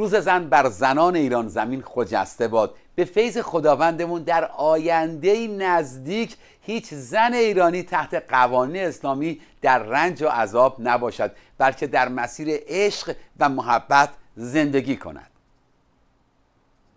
روز زن بر زنان ایران زمین خجسته باد به فیض خداوندمون در آینده نزدیک هیچ زن ایرانی تحت قوانین اسلامی در رنج و عذاب نباشد بلکه در مسیر عشق و محبت زندگی کند